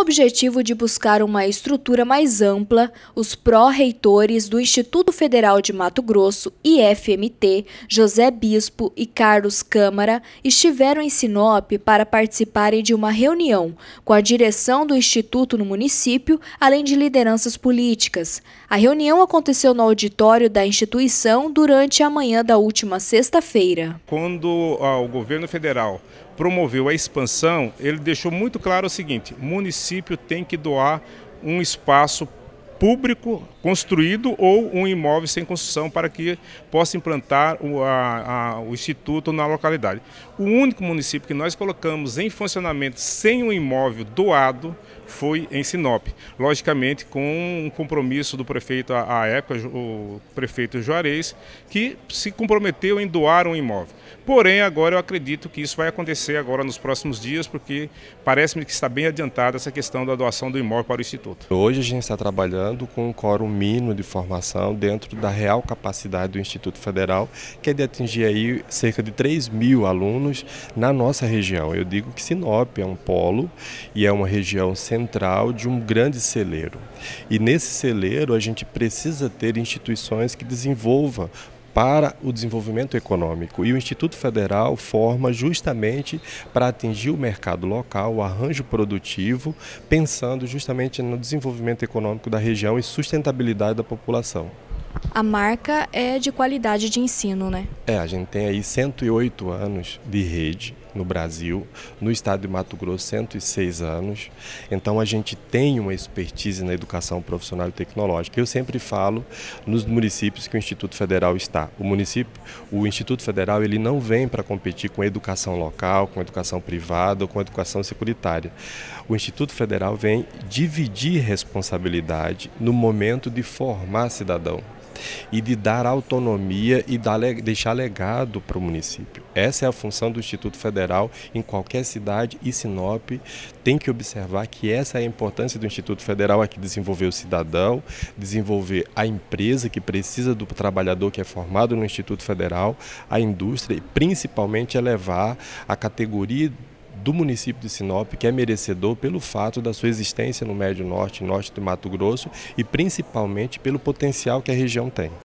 o objetivo de buscar uma estrutura mais ampla, os pró-reitores do Instituto Federal de Mato Grosso, IFMT, José Bispo e Carlos Câmara, estiveram em Sinop para participarem de uma reunião com a direção do Instituto no município, além de lideranças políticas. A reunião aconteceu no auditório da instituição durante a manhã da última sexta-feira. Quando ah, o governo federal promoveu a expansão, ele deixou muito claro o seguinte: município município tem que doar um espaço público construído ou um imóvel sem construção para que possa implantar o, a, a, o instituto na localidade. O único município que nós colocamos em funcionamento sem um imóvel doado foi em Sinop. Logicamente, com um compromisso do prefeito à época, o prefeito Juarez, que se comprometeu em doar um imóvel. Porém, agora eu acredito que isso vai acontecer agora nos próximos dias, porque parece-me que está bem adiantada essa questão da doação do imóvel para o Instituto. Hoje a gente está trabalhando trabalhando com um quórum mínimo de formação dentro da real capacidade do Instituto Federal, que é de atingir aí cerca de 3 mil alunos na nossa região. Eu digo que Sinop é um polo e é uma região central de um grande celeiro. E nesse celeiro a gente precisa ter instituições que desenvolvam para o desenvolvimento econômico. E o Instituto Federal forma justamente para atingir o mercado local, o arranjo produtivo, pensando justamente no desenvolvimento econômico da região e sustentabilidade da população. A marca é de qualidade de ensino, né? É, a gente tem aí 108 anos de rede no Brasil, no estado de Mato Grosso, 106 anos. Então a gente tem uma expertise na educação profissional e tecnológica. Eu sempre falo nos municípios que o Instituto Federal está. O município, o Instituto Federal, ele não vem para competir com a educação local, com a educação privada ou com a educação securitária. O Instituto Federal vem dividir responsabilidade no momento de formar cidadão e de dar autonomia e dar, deixar legado para o município. Essa é a função do Instituto Federal em qualquer cidade e Sinop tem que observar que essa é a importância do Instituto Federal aqui desenvolver o cidadão, desenvolver a empresa que precisa do trabalhador que é formado no Instituto Federal, a indústria e principalmente elevar a categoria do município de Sinop, que é merecedor pelo fato da sua existência no Médio Norte, Norte do Mato Grosso e principalmente pelo potencial que a região tem.